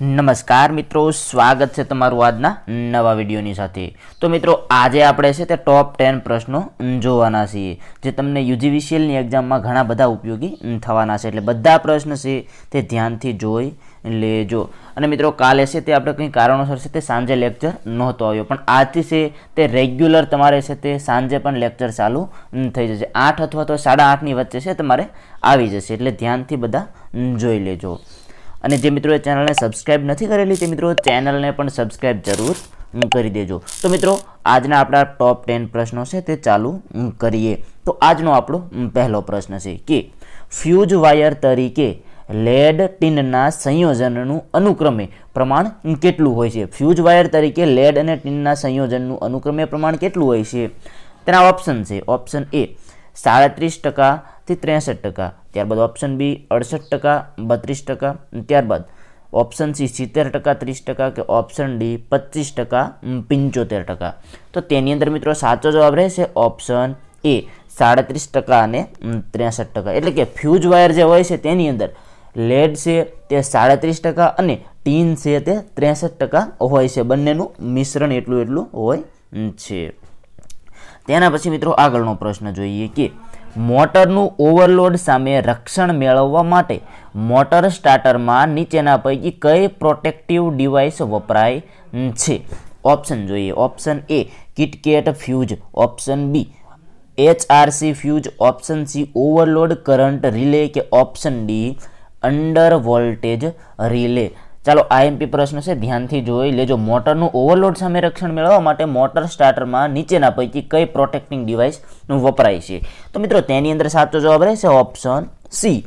નમસ્કાર મિત્રો સ્વાગત છે તમારું આજના નવા વિડીયોની સાથે તો મિત્રો આજે આપણે છે તે ટોપ ટેન પ્રશ્નો જોવાના છીએ જે તમને યુજીવીસીએલની એક્ઝામમાં ઘણા બધા ઉપયોગી થવાના છે એટલે બધા પ્રશ્ન છે તે ધ્યાનથી જોઈ લેજો અને મિત્રો કાલે છે તે આપણે કંઈ કારણોસર છે તે સાંજે લેક્ચર નહોતો આવ્યો પણ આજથી છે તે રેગ્યુલર તમારે છે તે સાંજે પણ લેક્ચર ચાલુ થઈ જશે આઠ અથવા તો સાડા આઠની વચ્ચે છે તમારે આવી જશે એટલે ધ્યાનથી બધા જોઈ લેજો અને જે મિત્રો એ ચેનલને સબસ્ક્રાઇબ નથી કરેલી તે મિત્રો ચેનલને પણ સબસ્ક્રાઇબ જરૂર કરી દેજો તો મિત્રો આજના આપણા ટોપ ટેન પ્રશ્નો છે તે ચાલુ કરીએ તો આજનો આપણો પહેલો પ્રશ્ન છે કે ફ્યુઝ વાયર તરીકે લેડ ટીનના સંયોજનનું અનુક્રમે પ્રમાણ કેટલું હોય છે ફ્યુઝ વાયર તરીકે લેડ અને ટીનના સંયોજનનું અનુક્રમે પ્રમાણ કેટલું હોય છે તેના ઓપ્શન છે ઓપ્શન એ સાડત્રીસ ટકાથી ત્રેસઠ ટકા ત્યારબાદ ઓપ્શન બી અડસઠ ટકા બત્રીસ ટકા ત્યારબાદ ઓપ્શન સી સિત્તેર ટકા ત્રીસ ટકા કે ઓપ્શન ડી પચીસ ટકા પંચોતેર ટકા તો તેની અંદર મિત્રો સાચો જવાબ રહેશે ઓપ્શન એ સાડત્રીસ ટકા અને ત્રેસઠ ટકા એટલે કે ફ્યુઝ વાયર જે હોય છે તેની અંદર લેડ છે તે સાડત્રીસ ટકા અને ટીન છે તે ત્રેસઠ ટકા હોય છે બંનેનું મિશ્રણ એટલું એટલું હોય છે તેના પછી મિત્રો આગળનો પ્રશ્ન જોઈએ કે મોટરનું ઓવરલોડ સામે રક્ષણ મેળવવા માટે મોટર સ્ટાર્ટરમાં નીચેના પૈકી કઈ પ્રોટેક્ટિવ ડિવાઇસ વપરાય છે ઓપ્શન જોઈએ option A KitKat fuse option B HRC fuse option C overload current relay કે option D under voltage relay ચાલો આઈએમપી પ્રશ્ન છે ધ્યાનથી જોઈ લેજો મોટરનું ઓવરલોડ સામે રક્ષણ મેળવવા માટે મોટર સ્ટાર્ટરમાં નીચેના પૈકી કઈ પ્રોટેક્ટિંગ ડિવાઇસનું વપરાય છે તો મિત્રો તેની અંદર સાચો જવાબ રહેશે option C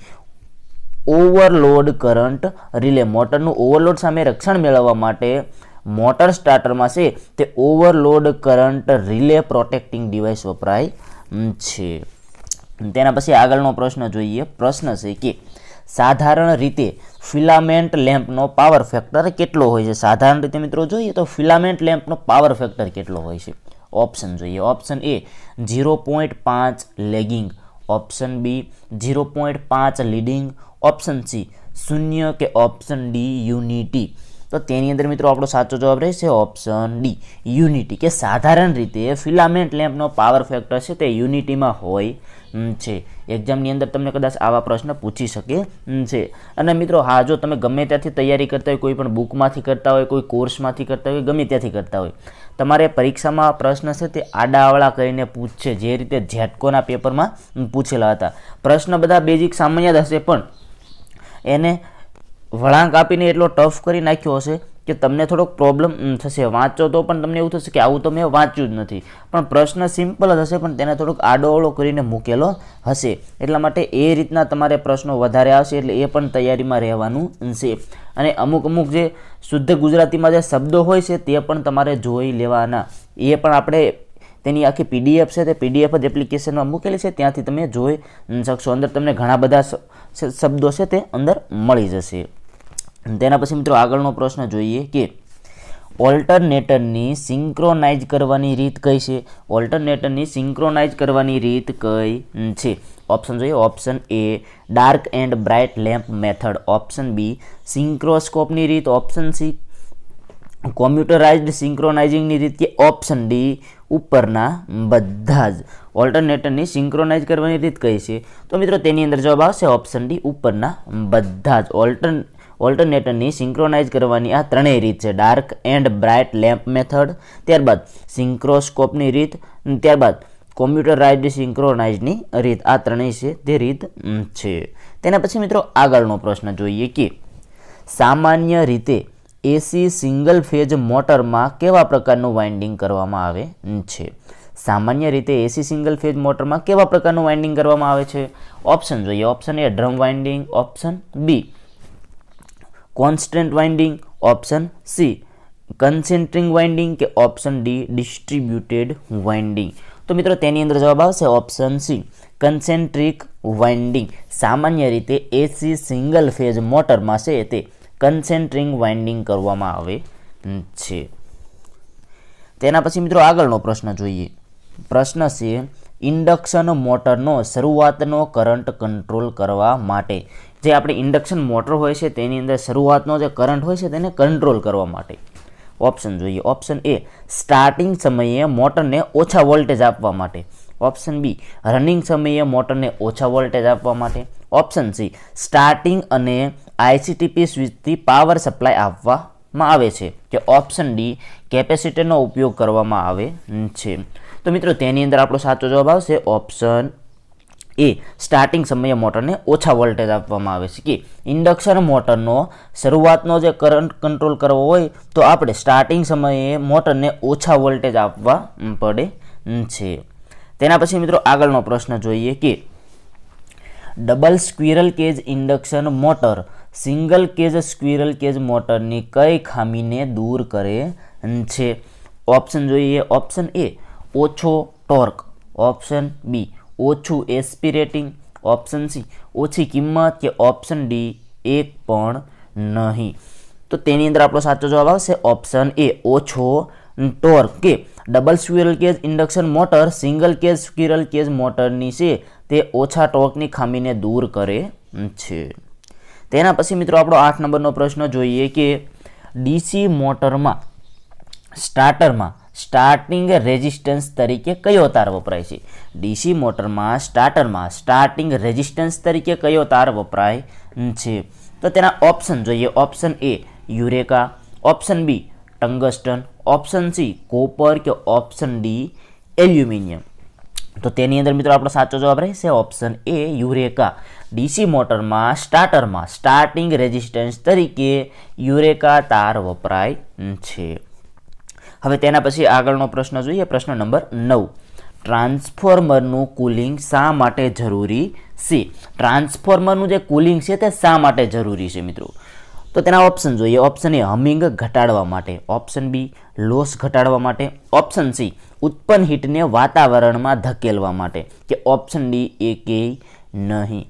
overload current relay મોટરનું ઓવરલોડ સામે રક્ષણ મેળવવા માટે મોટર સ્ટાર્ટરમાં છે તે overload current relay protecting device વપરાય છે તેના પછી આગળનો પ્રશ્ન જોઈએ પ્રશ્ન છે કે સાધારણ રીતે ફિલામેન્ટ લેમ્પનો પાવર ફેક્ટર કેટલો હોય છે સાધારણ રીતે મિત્રો જોઈએ તો ફિલામેન્ટ લેમ્પનો પાવર ફેક્ટર કેટલો હોય છે ઓપ્શન જોઈએ ઓપ્શન એ ઝીરો પોઈન્ટ પાંચ lagging option B zero point પાંચ લીડિંગ ઓપ્શન સી શૂન્ય કે ઓપ્શન ડી યુનિટી તો તેની અંદર મિત્રો આપણો સાચો જવાબ રહેશે ઓપ્શન ડી યુનિટી કે સાધારણ રીતે ફિલામેન્ટ લેમ્પનો પાવર ફેક્ટર છે તે યુનિટીમાં હોય છે એક્ઝામની અંદર તમને કદાચ આવા પ્રશ્ન પૂછી શકે છે અને મિત્રો હા જો તમે ગમે ત્યાંથી તૈયારી કરતા હોય કોઈ પણ બુકમાંથી કરતા હોય કોઈ કોર્સમાંથી કરતા હોય ગમે ત્યાંથી કરતા હોય તમારે પરીક્ષામાં પ્રશ્ન છે તે આડાવાળા કરીને પૂછશે જે રીતે ઝેટકોના પેપરમાં પૂછેલા હતા પ્રશ્ન બધા બેઝિક સામાન્ય જ હશે પણ એને વળાંક આપીને એટલો ટફ કરી નાખ્યો હશે કે તમને થોડોક પ્રોબ્લેમ થશે વાંચો તો પણ તમને એવું થશે કે આવું તો મેં વાંચ્યું જ નથી પણ પ્રશ્ન સિમ્પલ જ હશે પણ તેને થોડોક આડોઅવળો કરીને મૂકેલો હશે એટલા માટે એ રીતના તમારે પ્રશ્નો વધારે આવશે એટલે એ પણ તૈયારીમાં રહેવાનું છે અને અમુક અમુક જે શુદ્ધ ગુજરાતીમાં જે શબ્દો હોય છે તે પણ તમારે જોઈ લેવાના એ પણ આપણે તેની આખી પીડીએફ છે તે પીડીએફ જ એપ્લિકેશનમાં મૂકેલી છે ત્યાંથી તમે જોઈ શકશો અંદર તમને ઘણા બધા શબ્દો છે તે અંદર મળી જશે તેના પછી મિત્રો આગળનો પ્રશ્ન જોઈએ કે ઓલ્ટરનેટરની સિંક્રોનાઇઝ કરવાની રીત કઈ છે ઓલ્ટરનેટરની સિંક્રોનાઇઝ કરવાની રીત કઈ છે ઓપ્શન જોઈએ option A dark and bright lamp method option B સિંક્રોસ્કોપની રીત ઓપ્શન સી કોમ્પ્યુટરાઇઝ્ડ સિંક્રોનાઇઝિંગની રીત કે ઓપ્શન ડી ઉપરના બધા જ ઓલ્ટરનેટરની સિંક્રોનાઇઝ કરવાની રીત કઈ છે તો મિત્રો તેની અંદર જવાબ આવશે ઓપ્શન ડી ઉપરના બધા જ ઓલ્ટર ઓલ્ટરનેટરની સિંક્રોનાઇઝ કરવાની આ ત્રણેય રીત છે dark and bright lamp method ત્યારબાદ સિંક્રોસ્કોપની રીત ત્યારબાદ કોમ્પ્યુટરાઇઝ્ડ સિંક્રોનાઇઝની રીત આ ત્રણેય છે તે રીત છે તેના પછી મિત્રો આગળનો પ્રશ્ન જોઈએ કે સામાન્ય રીતે એસી સિંગલ ફેજ મોટરમાં કેવા પ્રકારનું વાઇન્ડિંગ કરવામાં આવે છે સામાન્ય રીતે એસી સિંગલ ફેજ મોટરમાં કેવા પ્રકારનું વાઇન્ડિંગ કરવામાં આવે છે ઓપ્શન જોઈએ option A drum winding option B constant winding option C concentric winding કે ઓપ્શન ડી ડિસ્ટ્રીબ્યુટેડ વાઇન્ડિંગ તો મિત્રો તેની અંદર જવાબ આવશે ઓપ્શન સી કન્સેન્ટ્રિક વાઇન્ડિંગ સામાન્ય રીતે એસી સિંગલ ફેઝ મોટરમાં છે તે કન્સેન્ટ્રિંગ વાઇન્ડિંગ કરવામાં આવે છે તેના પછી મિત્રો આગળનો પ્રશ્ન જોઈએ પ્રશ્ન છે ઇન્ડક્શન મોટરનો શરૂઆતનો કરંટ કંટ્રોલ કરવા માટે જે આપણે ઇન્ડક્શન મોટર હોય છે તેની અંદર શરૂઆતનો જે કરંટ હોય છે તેને કંટ્રોલ કરવા માટે ઓપ્શન જોઈએ ઓપ્શન એ સ્ટાર્ટિંગ સમયે મોટરને ઓછા વોલ્ટેજ આપવા માટે ઓપ્શન બી રનિંગ સમયે મોટરને ઓછા વોલ્ટેજ આપવા માટે ઓપ્શન સી સ્ટાર્ટિંગ અને આઈસીટીપી સ્વિચથી પાવર સપ્લાય આપવામાં આવે છે કે ઓપ્શન ડી કેપેસિટરનો ઉપયોગ કરવામાં આવે છે તો મિત્રો તેની અંદર આપણો સાચો જવાબ આવશે ઓપ્શન એ સ્ટાર્ટિંગ સમયે મોટરને ઓછા વોલ્ટેજ આપવામાં આવે છે કે ઇન્ડક્શન મોટરનો શરૂઆતનો જે કરંટ કંટ્રોલ કરવો હોય તો આપણે સ્ટાર્ટિંગ સમયે મોટરને ઓછા વોલ્ટેજ આપવા પડે છે તેના પછી મિત્રો આગળનો પ્રશ્ન જોઈએ કે double squirrel cage induction motor single cage squirrel cage મોટરની કઈ ખામીને દૂર કરે છે ઓપ્શન જોઈએ ઓપ્શન એ ઓછો ટોર્ક ઓપ્શન બી ઓછું એસપી રેટિંગ ઓપ્શન સી ઓછી કિંમત કે ઓપ્શન ડી એક પણ નહીં તો તેની અંદર આપણો સાચો જવાબ આવશે ઓપ્શન એ ઓછો ટોર્ક કે double squirrel cage induction motor single cage squirrel cage મોટરની છે તે ઓછા ટોર્કની ખામીને દૂર કરે છે તેના પછી મિત્રો આપણો આઠ નંબરનો પ્રશ્ન જોઈએ કે ડીસી મોટરમાં સ્ટાર્ટરમાં સ્ટાર્ટિંગ રેઝિસ્ટન્સ તરીકે કયો તાર વપરાય છે ડીસી મોટરમાં સ્ટાર્ટરમાં સ્ટાર્ટિંગ રેઝિસ્ટન્સ તરીકે કયો તાર વપરાય છે તો તેના ઓપ્શન જોઈએ option A eureka option B tungsten option C copper કે ઓપ્શન ડી એલ્યુમિનિયમ તો તેની અંદર મિત્રો આપણો સાચો જવાબ રહેશે ઓપ્શન એ યુરેકા ડીસી મોટરમાં સ્ટાર્ટરમાં સ્ટાર્ટિંગ રેઝિસ્ટન્સ તરીકે યુરેકા તાર વપરાય છે હવે તેના પછી આગળનો પ્રશ્ન જોઈએ પ્રશ્ન નંબર નવ ટ્રાન્સફોર્મરનું કુલિંગ શા માટે જરૂરી છે ટ્રાન્સફોર્મરનું જે કુલિંગ છે તે શા માટે જરૂરી છે મિત્રો તો તેના ઓપ્શન જોઈએ ઓપ્શન એ હમિંગ ઘટાડવા માટે ઓપ્શન બી લોસ ઘટાડવા માટે ઓપ્શન સી ઉત્પન્ન હીટને વાતાવરણમાં ધકેલવા માટે કે ઓપ્શન ડી એ કે નહીં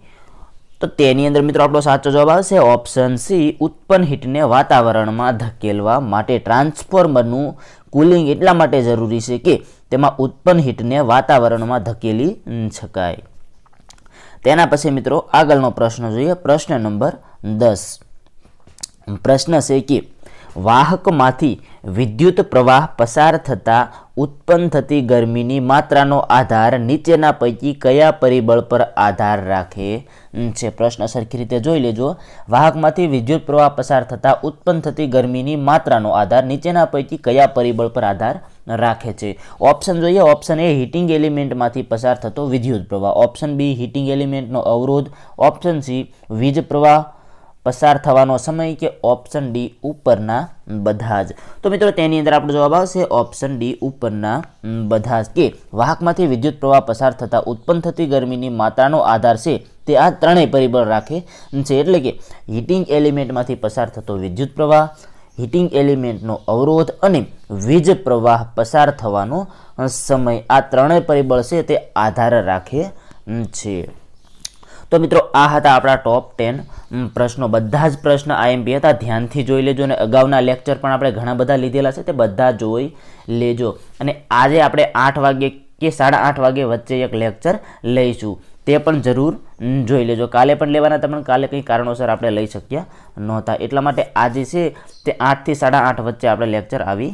તો તેની અંદર મિત્રો આપણો સાચો જવાબ આવશે ઓપ્શન સી ઉત્પન્ન હીટને વાતાવરણમાં ધકેલવા માટે ટ્રાન્સફોર્મરનું કુલિંગ એટલા માટે જરૂરી છે કે તેમાં ઉત્પન્ન હીટને વાતાવરણમાં ધકેલી શકાય તેના પછી મિત્રો આગળનો પ્રશ્ન જોઈએ પ્રશ્ન નંબર દસ પ્રશ્ન છે કે વાહકમાંથી વિદ્યુત પ્રવાહ પસાર થતા ઉત્પન્ન થતી ગરમીની માત્રાનો આધાર નીચેના પૈકી કયા પરિબળ પર આધાર રાખે છે પ્રશ્ન સરખી રીતે જોઈ લેજો વાહકમાંથી વિદ્યુત પ્રવાહ પસાર થતાં ઉત્પન્ન થતી ગરમીની માત્રાનો આધાર નીચેના પૈકી કયા પરિબળ પર આધાર રાખે છે ઓપ્શન જોઈએ ઓપ્શન એ હીટિંગ એલિમેન્ટમાંથી પસાર થતો વિદ્યુત પ્રવાહ ઓપ્શન બી હીટિંગ એલિમેન્ટનો અવરોધ ઓપ્શન સી વીજ પ્રવાહ પસાર થવાનો સમય કે ઓપ્શન ડી ઉપરના બધા જ તો મિત્રો તેની અંદર આપણો જવાબ આવશે ઓપ્શન ડી ઉપરના બધા જ કે વાહકમાંથી વિદ્યુત પ્રવાહ પસાર થતાં ઉત્પન્ન થતી ગરમીની માત્રાનો આધાર છે તે આ ત્રણેય પરિબળ રાખે છે એટલે કે હીટિંગ એલિમેન્ટમાંથી પસાર થતો વિદ્યુત પ્રવાહ હીટિંગ એલિમેન્ટનો અવરોધ અને વીજ પ્રવાહ પસાર થવાનો સમય આ ત્રણેય પરિબળ છે તે આધાર રાખે છે તો મિત્રો આ હતા આપણા ટોપ ટેન પ્રશ્નો બધા જ પ્રશ્ન આઈએમપી હતા ધ્યાનથી જોઈ લેજો અને અગાઉના લેક્ચર પણ આપણે ઘણા બધા લીધેલા છે તે બધા જોઈ લેજો અને આજે આપણે આઠ વાગ્યે કે સાડા આઠ વાગે વચ્ચે એક લેક્ચર લઈશું તે પણ જરૂર જોઈ લેજો કાલે પણ લેવાના પણ કાલે કંઈ કારણોસર આપણે લઈ શક્યા નહોતા એટલા માટે આજે છે તે આઠથી સાડા આઠ વચ્ચે આપણે લેક્ચર આવી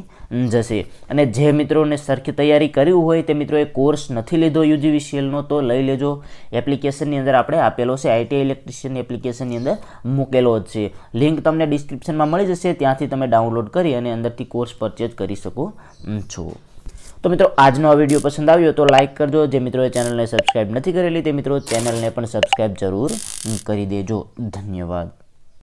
જશે અને જે મિત્રોને સરખી તૈયારી કરી હોય તે મિત્રોએ કોર્સ નથી લીધો યુજીવીસીએલનો તો લઈ લેજો એપ્લિકેશનની અંદર આપણે આપેલો છે આઈટીઆઈ ઇલેક્ટ્રિશિયન એપ્લિકેશનની અંદર મૂકેલો જ છે લિંક તમને ડિસ્ક્રિપ્શનમાં મળી જશે ત્યાંથી તમે ડાઉનલોડ કરી અને અંદરથી કોર્સ પરચેઝ કરી શકો છો તો મિત્રો આજનો આ વિડીયો પસંદ આવ્યો તો લાઇક કરજો જે મિત્રોએ ચેનલને સબસ્ક્રાઈબ નથી કરેલી તે મિત્રો ચેનલને પણ સબસ્ક્રાઈબ જરૂર કરી દેજો ધન્યવાદ